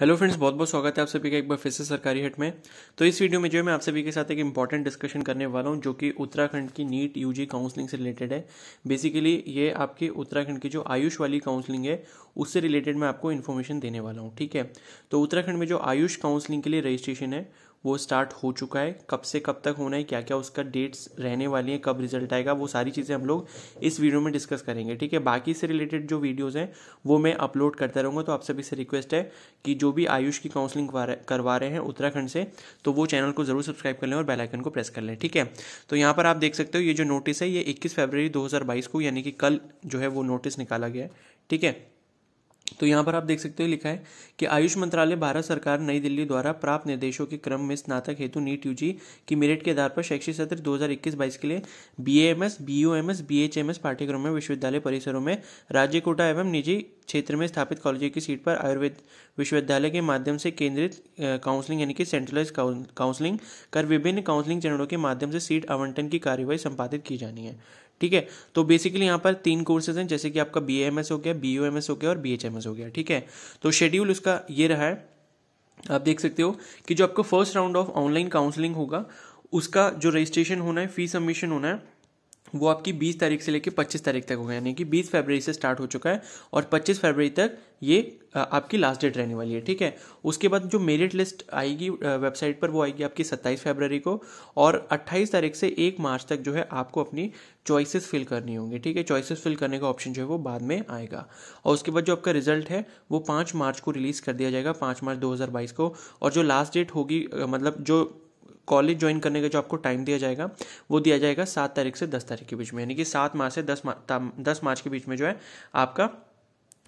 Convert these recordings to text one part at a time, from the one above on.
hello friends बहुत बहुत स्वागत है आप सभी का एक बार फिर से सरकारी हट में तो इस वीडियो में जो है मैं आप सभी के साथ एक इंपॉर्टेंट डिस्कशन करने वाला हूं जो कि उत्तराखंड की नीट यूजी काउंसलिंग से रिलेटेड है बेसिकली ये आपके उत्तराखंड की जो आयुष वाली काउंसलिंग है उससे रिलेटेड मैं आपको इन्फॉर्मेशन देने वाला हूँ ठीक है तो उत्तराखंड में जो आयुष काउंसलिंग के लिए रजिस्ट्रेशन है वो स्टार्ट हो चुका है कब से कब तक होना है क्या क्या उसका डेट्स रहने वाली हैं कब रिजल्ट आएगा वो सारी चीज़ें हम लोग इस वीडियो में डिस्कस करेंगे ठीक है बाकी से रिलेटेड जो वीडियोज़ हैं वो मैं अपलोड करता रहूँगा तो आप सभी से रिक्वेस्ट है कि जो भी आयुष की काउंसलिंग करवा रहे हैं उत्तराखंड से तो वो चैनल को ज़रूर सब्सक्राइब कर लें और बेलाइकन को प्रेस कर लें ठीक है तो यहाँ पर आप देख सकते हो ये जो नोटिस है ये इक्कीस फरवरी दो को यानी कि कल जो है वो नोटिस निकाला गया है ठीक है तो यहाँ पर आप देख सकते हो लिखा है कि आयुष मंत्रालय भारत सरकार नई दिल्ली द्वारा प्राप्त निर्देशों के क्रम में स्नातक हेतु नीट यूजी की मेरिट के आधार पर शैक्षिक सत्र 2021-22 के लिए बीएएमएस बीयूएमएस बीएचएमएस पाठ्यक्रम में विश्वविद्यालय परिसरों में राज्य कोटा एवं निजी क्षेत्र में स्थापित कॉलेजों की सीट पर आयुर्वेद विश्वविद्यालय के माध्यम से केंद्रित काउंसलिंग यानी कि सेंट्रलाइज काउंसलिंग कर विभिन्न काउंसलिंग चरणों के माध्यम से सीट आवंटन की कार्यवाही संपादित की जानी है ठीक है तो बेसिकली यहाँ पर तीन कोर्सेज हैं जैसे कि आपका बी हो गया बी हो गया और बी हो गया ठीक है तो शेड्यूल उसका ये रहा है आप देख सकते हो कि जो आपका first round of online counselling होगा उसका जो रजिस्ट्रेशन होना है फी सबमिशन होना है वो आपकी 20 तारीख से लेकर 25 तारीख तक होगा यानी कि 20 फरवरी से स्टार्ट हो चुका है और 25 फरवरी तक ये आपकी लास्ट डेट रहने वाली है ठीक है उसके बाद जो मेरिट लिस्ट आएगी वेबसाइट पर वो आएगी आपकी 27 फरवरी को और 28 तारीख से 1 मार्च तक जो है आपको अपनी चॉइसेस फिल करनी होंगी ठीक है चॉइसेस फिल करने का ऑप्शन जो है वो बाद में आएगा और उसके बाद जो आपका रिजल्ट है वो पाँच मार्च को रिलीज़ कर दिया जाएगा पाँच मार्च दो को और जो लास्ट डेट होगी मतलब जो कॉलेज ज्वाइन करने का जो आपको टाइम दिया जाएगा वो दिया जाएगा सात तारीख से दस तारीख के बीच में यानी कि सात मार्च से दस मार्च दस मार्च के बीच में जो है आपका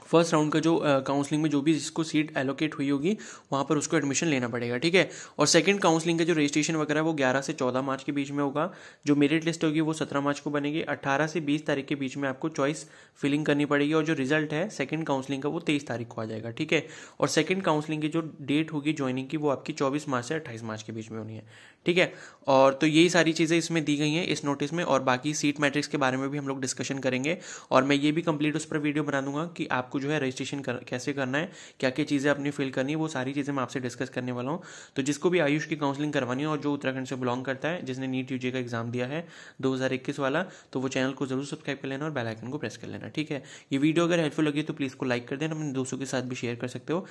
फर्स्ट राउंड का जो काउंसलिंग में जो भी जिसको सीट एलोकेट हुई होगी वहाँ पर उसको एडमिशन लेना पड़ेगा ठीक है और सेकंड काउंसलिंग का जो रजिस्ट्रेशन वगैरह वो 11 से 14 मार्च के बीच में होगा जो मेरिट लिस्ट होगी वो 17 मार्च को बनेगी 18 से 20 तारीख के बीच में आपको चॉइस फिलिंग करनी पड़ेगी और जो रिजल्ट है सेकेंड काउंसलिंग का वो तेईस तारीख को आ जाएगा ठीक है और सेकेंड काउंसलिंग की जो डेट होगी ज्वाइनिंग की वो आपकी चौबीस मार्च से अट्ठाईस मार्च के बीच में होनी है ठीक है और तो यही सारी चीज़ें इसमें दी गई हैं इस नोटिस में और बाकी सीट मैट्रिक्स के बारे में भी हम लोग डिस्कशन करेंगे और मैं ये भी कंप्लीट उस पर वीडियो बना दूंगा कि आप आपको जो है रजिस्ट्रेशन कर, कैसे करना है क्या क्या चीज़ें अपनी फिल करनी है वो सारी चीज़ें मैं आपसे डिस्कस करने वाला हूँ तो जिसको भी आयुष की काउंसलिंग करवानी है और जो उत्तराखंड से बिलोंग करता है जिसने नीट यूजे का एग्जाम दिया है दो वाला तो वो चैनल को जरूर सब्सक्राइब कर लेना और बेलाइकन को प्रेस कर लेना ठीक है ये वीडियो अगर हेल्पफुल लगी तो प्लीज़ को लाइक कर देना अपने दोस्तों के साथ भी शेयर कर सकते हो